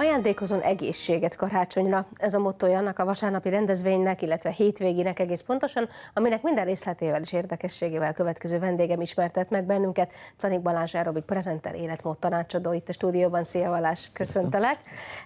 Ajándékozon egészséget karácsonyra. Ez a mottoja annak a vasárnapi rendezvénynek, illetve hétvégének egész pontosan, aminek minden részletével és érdekességével következő vendégem ismertet meg bennünket. Canik Balázs aerobik prezenter, életmód tanácsadó itt a stúdióban. Szia Balázs, köszöntelek.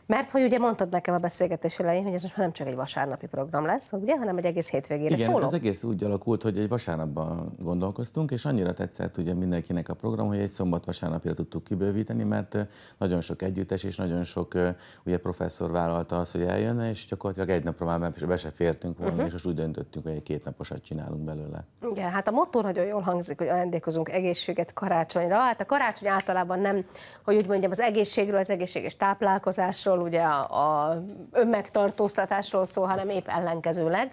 Mert hogy ugye mondtad nekem a beszélgetés elején, hogy ez most már nem csak egy vasárnapi program lesz, ugye, hanem egy egész hétvégére Igen, szóló. az egész úgy alakult, hogy egy vasárnapban gondolkoztunk, és annyira tetszett ugye mindenkinek a program, hogy egy szombat vasárnapira tudtuk kibővíteni, mert nagyon sok együttes és nagyon sok ugye professzor vállalta azt, hogy eljönne, és gyakorlatilag egy napra már be se fértünk volna, uh-huh. és most úgy döntöttünk, hogy egy két naposat csinálunk belőle. Igen, hát a motor, nagyon jól hangzik, hogy ajándékozunk egészséget karácsonyra. Hát a karácsony általában nem, hogy úgy mondjam, az egészségről, az egészséges táplálkozásról, ugye a, a önmegtartóztatásról szól, hanem épp ellenkezőleg.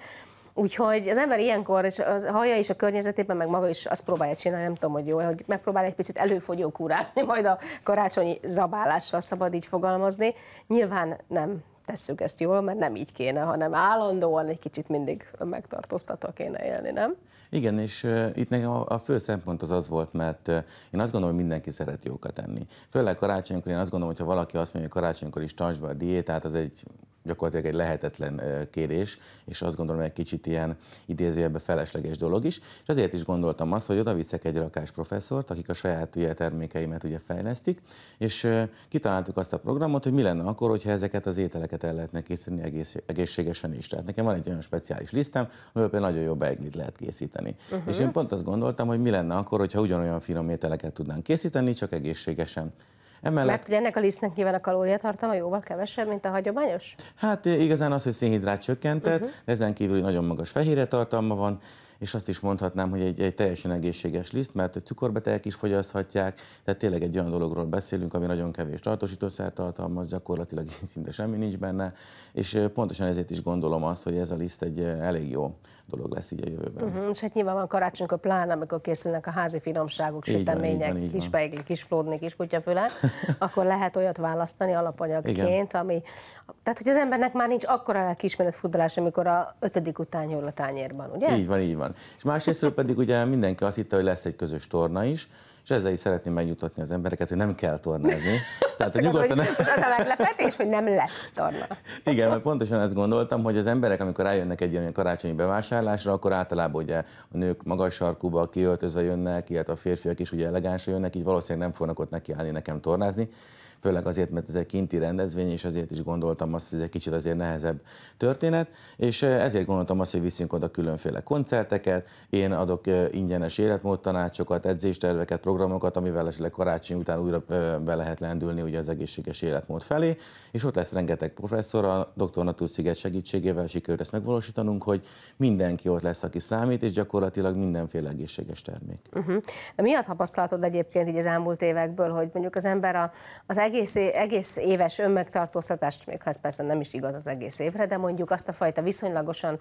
Úgyhogy az ember ilyenkor, és a haja is a környezetében, meg maga is azt próbálja csinálni, nem tudom, hogy jó, hogy megpróbál egy picit előfogyó kúrázni, majd a karácsonyi zabálással szabad így fogalmazni. Nyilván nem tesszük ezt jól, mert nem így kéne, hanem állandóan egy kicsit mindig megtartóztatva kéne élni, nem? Igen, és uh, itt nekem a, a fő szempont az az volt, mert uh, én azt gondolom, hogy mindenki szeret jókat enni. Főleg karácsonykor én azt gondolom, hogy ha valaki azt mondja, hogy karácsonykor is tartsd be a diétát, az egy gyakorlatilag egy lehetetlen kérés, és azt gondolom, egy kicsit ilyen idézőjelben felesleges dolog is. És azért is gondoltam azt, hogy oda viszek egy rakás professzort, akik a saját ugye, termékeimet ugye fejlesztik, és kitaláltuk azt a programot, hogy mi lenne akkor, hogyha ezeket az ételeket el lehetne készíteni egész, egészségesen is. Tehát nekem van egy olyan speciális listám, amiből például nagyon jó beiglit lehet készíteni. Uh-huh. És én pont azt gondoltam, hogy mi lenne akkor, hogyha ugyanolyan finom ételeket tudnánk készíteni, csak egészségesen. Emellett... Mert ugye ennek a lisztnek nyilván a kalóriatartalma jóval kevesebb, mint a hagyományos? Hát igazán az, hogy szénhidrát csökkentett, uh-huh. ezen kívül nagyon magas fehérje tartalma van, és azt is mondhatnám, hogy egy, egy teljesen egészséges liszt, mert cukorbetegek is fogyaszthatják, tehát tényleg egy olyan dologról beszélünk, ami nagyon kevés tartósítószer tartalmaz, gyakorlatilag szinte semmi nincs benne, és pontosan ezért is gondolom azt, hogy ez a liszt egy elég jó dolog lesz így a jövőben. Uh-huh, és hát nyilván van karácsonykor plán, amikor készülnek a házi finomságok, így sütemények, van, van, kis beigli, kis flódni, kis kutyafület, akkor lehet olyat választani alapanyagként, Igen. ami... Tehát, hogy az embernek már nincs akkora lelkiismeret furdalás, amikor a ötödik után nyúl a tányérban, ugye? Így van, így van van. És másrészt pedig ugye mindenki azt hitte, hogy lesz egy közös torna is, és ezzel is szeretném megnyugtatni az embereket, hogy nem kell tornázni. Tehát a nyugodtan... az a meglepetés, hogy nem lesz torna. Igen, mert pontosan ezt gondoltam, hogy az emberek, amikor rájönnek egy ilyen karácsonyi bevásárlásra, akkor általában ugye a nők magas sarkúba kiöltözve jönnek, illetve a férfiak is ugye elegánsra jönnek, így valószínűleg nem fognak ott nekiállni nekem tornázni főleg azért, mert ez egy kinti rendezvény, és azért is gondoltam azt, hogy ez egy kicsit azért nehezebb történet, és ezért gondoltam azt, hogy viszünk oda különféle koncerteket, én adok ingyenes életmódtanácsokat, tanácsokat, edzésterveket, programokat, amivel esetleg karácsony után újra be lehet lendülni ugye az egészséges életmód felé, és ott lesz rengeteg professzor, a dr. Natúr Sziget segítségével sikerült ezt megvalósítanunk, hogy mindenki ott lesz, aki számít, és gyakorlatilag mindenféle egészséges termék. Uh-huh. Mi a tapasztalatod egyébként így az elmúlt évekből, hogy mondjuk az ember a, az egész, egész éves önmegtartóztatást, még ha ez persze nem is igaz az egész évre, de mondjuk azt a fajta viszonylagosan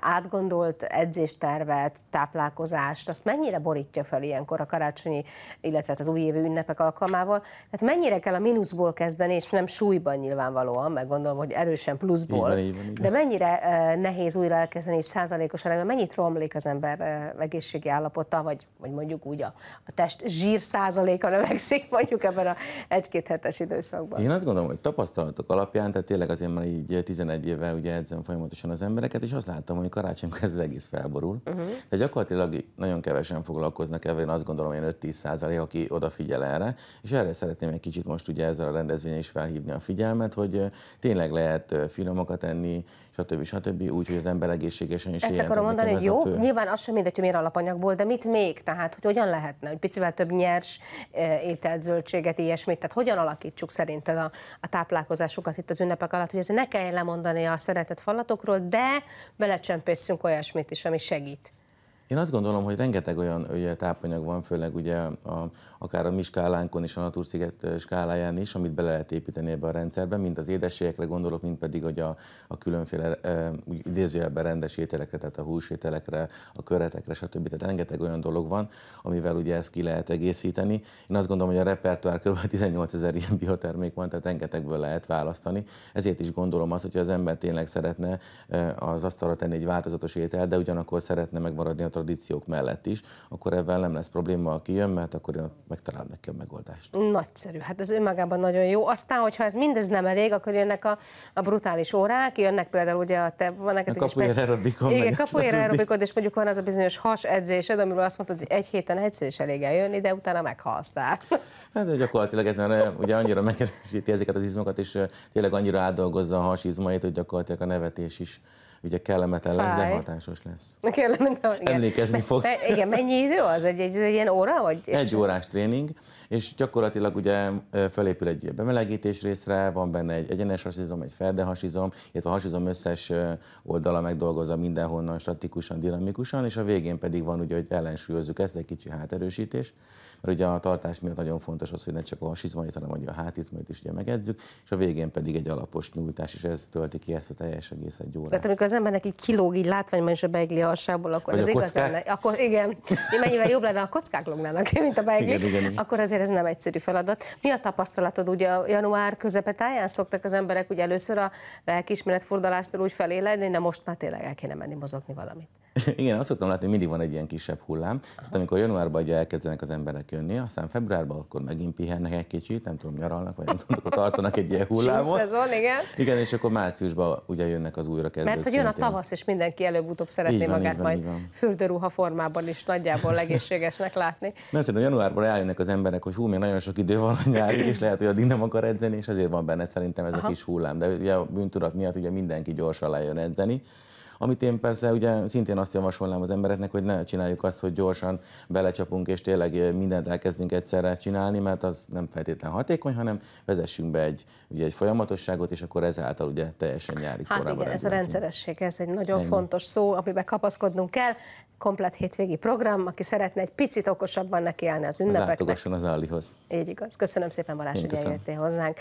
átgondolt edzéstervet, táplálkozást, azt mennyire borítja fel ilyenkor a karácsonyi, illetve hát az évű ünnepek alkalmával? Tehát mennyire kell a mínuszból kezdeni, és nem súlyban nyilvánvalóan, meg gondolom, hogy erősen pluszból. Így van, így van, így van. De mennyire nehéz újra elkezdeni egy százalékos arányban, mennyit romlik az ember egészségi állapota, vagy, vagy mondjuk úgy a, a test zsír százaléka növekszik mondjuk ebben a egy-két hetes 2007 időszakban. Én azt gondolom, hogy tapasztalatok alapján, tehát tényleg azért már így 11 éve ugye edzem folyamatosan az embereket, és azt láttam, hogy karácsonykor ez az egész felborul. Uh-huh. De gyakorlatilag nagyon kevesen foglalkoznak ebben, én azt gondolom, hogy 5-10 százalék, aki odafigyel erre, és erre szeretném egy kicsit most ugye ezzel a rendezvényen is felhívni a figyelmet, hogy tényleg lehet finomakat enni, stb. stb. úgy, hogy az ember egészségesen is Ezt akarom mondani, hogy jó, fő... nyilván az sem mindegy, hogy milyen alapanyagból, de mit még? Tehát, hogy hogyan lehetne, hogy picivel több nyers ételt, zöldséget, ilyesmit, tehát hogyan alakítani alakítsuk szerinted a, a táplálkozásukat itt az ünnepek alatt, hogy ez ne kelljen lemondani a szeretett falatokról, de belecsempészünk olyasmit is, ami segít. Én azt gondolom, hogy rengeteg olyan ugye, tápanyag van, főleg ugye a, akár a mi skálánkon is, a Natursziget skáláján is, amit bele lehet építeni ebbe a rendszerbe, mint az édességekre gondolok, mint pedig hogy a, a különféle e, idézőjelben rendes ételekre, tehát a húsételekre, a köretekre, stb. Tehát rengeteg olyan dolog van, amivel ugye ezt ki lehet egészíteni. Én azt gondolom, hogy a repertoár kb. 18 ezer ilyen biotermék van, tehát rengetegből lehet választani. Ezért is gondolom azt, hogy az ember tényleg szeretne az asztalra tenni egy változatos ételt, de ugyanakkor szeretne megmaradni a tradíciók mellett is, akkor ebben nem lesz probléma, aki jön, mert akkor én megtalál neki a megoldást. Nagyszerű, hát ez önmagában nagyon jó. Aztán, hogyha ez mindez nem elég, akkor jönnek a, a brutális órák, jönnek például ugye a te van neked is. Aerobikon, igen, kapuér aerobikon, és mondjuk van az a bizonyos has edzésed, amiről azt mondtad, hogy egy héten egyszer is elég eljönni, de utána meghalsz. Hát gyakorlatilag ez már eh, ugye annyira megerősíti ezeket az izmokat, és eh, tényleg annyira átdolgozza a hasizmait, hogy gyakorlatilag a nevetés is ugye kellemetlen lesz, de hatásos lesz. Kellemetlen, igen. Emlékezni fogsz. igen, mennyi idő az? Egy, egy, egy ilyen óra? Vagy egy órás tréning és gyakorlatilag ugye felépül egy bemelegítés részre, van benne egy egyenes hasizom, egy hasizom, illetve a hasizom összes oldala megdolgozza mindenhonnan statikusan, dinamikusan, és a végén pedig van ugye, hogy ellensúlyozzuk ezt, egy kicsi háterősítés, mert ugye a tartás miatt nagyon fontos az, hogy ne csak a hasizmait, hanem ugye a hátizmait is ugye megedzük, és a végén pedig egy alapos nyújtás, és ez tölti ki ezt a teljes egész egy órát. Tehát amikor az embernek így kilóg, így látványban is a beigli alsából, akkor Vagy ez igaz lenne. Akkor igen, mennyivel jobb lenne, a kockák lognának, mint a beigli, akkor azért azért ez nem egyszerű feladat. Mi a tapasztalatod? Ugye a január közepetáján szoktak az emberek ugye először a lelkiismeretfordulástól úgy feléledni, de most már tényleg el kéne menni mozogni valamit. Igen, azt szoktam látni, hogy mindig van egy ilyen kisebb hullám. Tehát amikor januárban ugye elkezdenek az emberek jönni, aztán februárban akkor megint pihennek egy kicsit, nem tudom, nyaralnak, vagy nem tudom, akkor tartanak egy ilyen hullámot. szezon, igen. Igen, és akkor márciusban ugye jönnek az újra kezdők. Mert hogy jön a tavasz, és mindenki előbb-utóbb szeretné van, magát van, majd fürdőruha formában is nagyjából egészségesnek látni. Mert szerintem januárban eljönnek az emberek, hogy hú, még nagyon sok idő van a nyárig, és lehet, hogy addig nem akar edzeni, és azért van benne szerintem ez Aha. a kis hullám. De ugye a bűntudat miatt ugye mindenki gyorsan lejön edzeni. Amit én persze ugye szintén azt javasolnám az embereknek, hogy ne csináljuk azt, hogy gyorsan belecsapunk és tényleg mindent elkezdünk egyszerre csinálni, mert az nem feltétlenül hatékony, hanem vezessünk be egy, ugye egy folyamatosságot, és akkor ezáltal ugye teljesen nyári hát korában. Igen, ez a rendszeresség, ez egy nagyon Ennyi. fontos szó, amiben kapaszkodnunk kell. Komplett hétvégi program, aki szeretne egy picit okosabban nekiállni az ünnepeknek. Látogasson az Állihoz. Így igaz. Köszönöm szépen, Balázs, hogy eljöttél hozzánk.